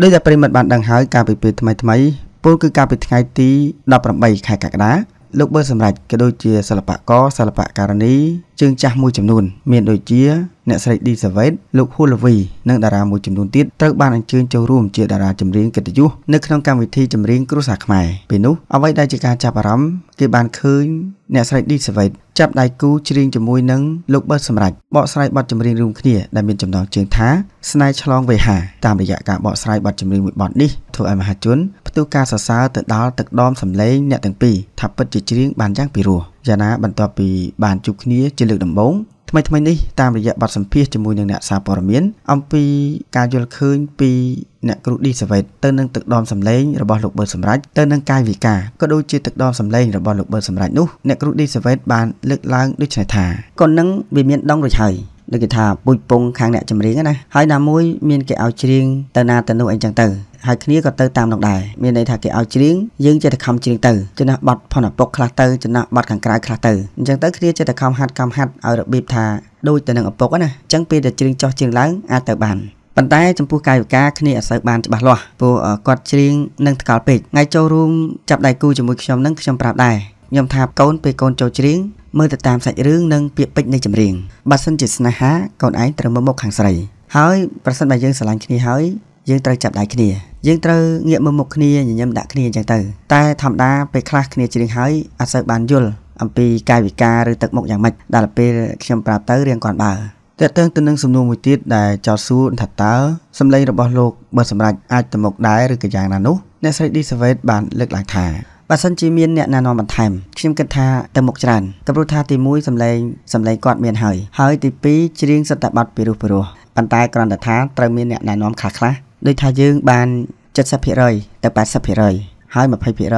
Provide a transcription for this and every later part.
ដោយតែប្រិមត្តបានដឹងហើយការពិភាក្សាថ្មីថ្មីពលគឺកាលពីថ្ងៃទី18ខែកក្កដាលោកបើសម្រាប់ក៏ដូចជាសិល្បករសិល្បករនីជើងចាស់មួយចំនួនមានដូចជាអ្នកស្រីឌីសាវ៉េតលោកហ៊ូលាវីនិងតារាមួយចំនួនទៀតត្រូវបានអញ្ជើញចូលរួមជាតារាចម្រៀងកិត្តិយសនៅក្នុងកម្មវិធីចម្រៀងគ្រួសារខ្មែរពេលនោះអ្វីដែលជាការចាប់អារម្មណ៍គេបានឃើញអ្នកស្រីឌីសាវ៉េតចាប់ដៃគូច្រៀងជាមួយនឹងលោកបឺតសម្រាប់បកស្រាយបទចម្រៀងរួមគ្នាដែលមានចំណងជើងថាស្នេហ៍ឆ្លងវេហាតាមរយៈការបកស្រាយបទចម្រៀងមួយបទនេះធ្វើឲ្យមហាជនផ្ទុះការសរសើរទៅដល់ទឹកដមសម្លេងអ្នកទាំងពីរថាពិតជាច្រៀងបានយ៉ាងពិរោះយ៉ាងណាបន្ទាប់ពីបានជួបគ្នាជាលើកដំបូងថ្មីថ្មីនេះតាមរយៈបទសម្ភាសជាមួយនឹងអ្នកសារព័ត៌មាន អំពីការយល់ឃើញពីអ្នកគ្រូឌីសាវ៉េតទៅនឹងទឹកដមសម្លេងរបស់លោកបឺសម្រេចទៅនឹងកាយវិការក៏ដូចជាទឹកដមសម្លេងរបស់លោកបឺសម្រេចនោះអ្នកគ្រូឌីសាវ៉េតបានលើកឡើងដូចនេះថាកូននឹងវាមានដងរួចហើយដូចគេថាពុជពងខាងអ្នកចម្រៀងណាហើយណាមួយមានគេឲ្យច្រៀងទៅណាទៅនោះអីចឹងទៅហើយគ្នាក៏ទៅតាមនោះដែរមានន័យថាគេឲ្យច្រៀងយើងចេះតែខំច្រៀងទៅចំណេះបត់ផនពុកខ្លះទៅចំណេះបត់ខាងក្រៅខ្លះទៅអញ្ចឹងទៅគ្នាចេះតែខំហាត់ខំហាត់ឲ្យរបៀបថាដូចទៅនឹងឪពុកណាអញ្ចឹងពេលដែលច្រៀងចោះច្រៀងឡើងអាចទៅបានប៉ុន្តែចំពោះកាយវិការគ្នាអត់សូវបានច្បាស់លាស់ព្រោះគាត់ច្រៀងនឹងថ្កល់ពេកថ្ងៃចូលរួមចាប់ដៃគូជាមួយខ្ញុំនឹងខ្ញុំប្រាប់ដែរខ្ញុំថាកូនពេលកូនចូលច្រៀងមើលទៅតាមសាច់រឿងនិងពាក្យពេចន៍នៃចម្រៀងបើសិនជាស្នេហាកូនឯងត្រូវមើលមុខខាងស្រីហើយប្រសិនបើយើងស្រឡាញ់គ្នាហើយយើងត្រូវចាប់ដៃគ្នាយើងត្រូវងាកមើលមុខគ្នាញញឹមដាក់គ្នាអញ្ចឹងទៅ តែធម្មតាពេលខ្លះគ្នាច្រៀងហើយអត់សូវបានយល់អំពីកាយវិការឬទឹកមុខយ៉ាងម៉េចដល់ពេលខ្ញុំប្រាប់ទៅរៀងគាត់បើតើតើទៅនឹងសំណួរមួយទៀតដែលចោតសួរថាតើសំឡេងរបស់លោកបើសម្រាប់អាចទៅមុខដែរឬក៏យ៉ាងណានោះអ្នកស្រី Disavate បានលើកឡើងថាបើសិនជាមានអ្នកណែនាំបន្ថែមខ្ញុំគិតថាទៅមុខច្រើនតែព្រោះថាទី1សំឡេងសំឡេងគាត់មានហើយហើយទី2ច្រៀងសិតតែបាត់ពីរោះពីរោះប៉ុន្តែគ្រាន់តែថាត្រូវមានអ្នកណែនាំខ្លះខ្លះដូចថាយើងបាន70%ទៅ80%ហើយ20%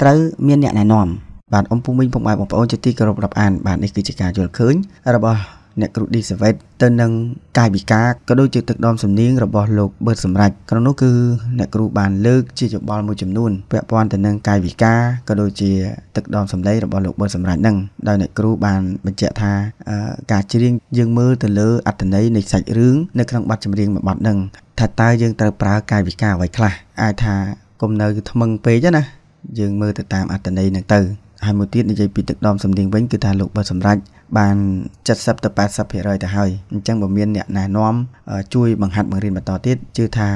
ត្រូវមានអ្នកណែនាំបាទអំពុំវិញពុកម៉ែបងប្អូនជាទីគោរពរាប់អាន បាទនេះគឺជាការយល់ឃើញរបស់អ្នកគ្រូឌីសាវ៉េតទៅនឹងកាយវិការក៏ដូចជាទឹកដមសំនៀងរបស់លោកបឺតសម្រាប់ក្នុងនោះគឺអ្នកគ្រូបានលើកជាយោបល់មួយចំនួនពាក់ព័ន្ធទៅនឹងកាយវិការក៏ដូចជាទឹកដមសំឡេងរបស់លោកបឺតសម្រាប់នឹងដោយអ្នកគ្រូបានបញ្ជាក់ថាការច្រៀងយើងមើលទៅលើអត្ថន័យនៃសាច់រឿងនៅក្នុងបទចម្រៀងមួយបទនឹងថាតើយើងត្រូវប្រើកាយវិការអ្វីខ្លះអាចថាគុំនៅថ្មឹងពេកណាយើងមើលទៅតាមអត្តន័យនឹងទៅហើយមួយទៀតនិយាយពីទឹកដមសំនៀងវិញគឺថាលោកបើសម្រេចបាន70ទៅ80%ទៅហើយអញ្ចឹងបើមាន អ្នកណែនាំជួយបង្ហាត់បង្រៀនបន្តទៀតជឿថា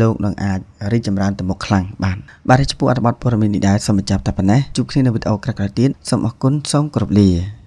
លោកនឹងអាចរីកចម្រើនទៅមុខខ្លាំងបានបាទចំពោះអត្ថបទព័ត៌មាននេះដែរសូមបញ្ចប់តែប៉ុណ្ណេះជួបគ្នានៅវីដេអូក្រោយៗទៀតសូមអរគុណសូមគោរពលា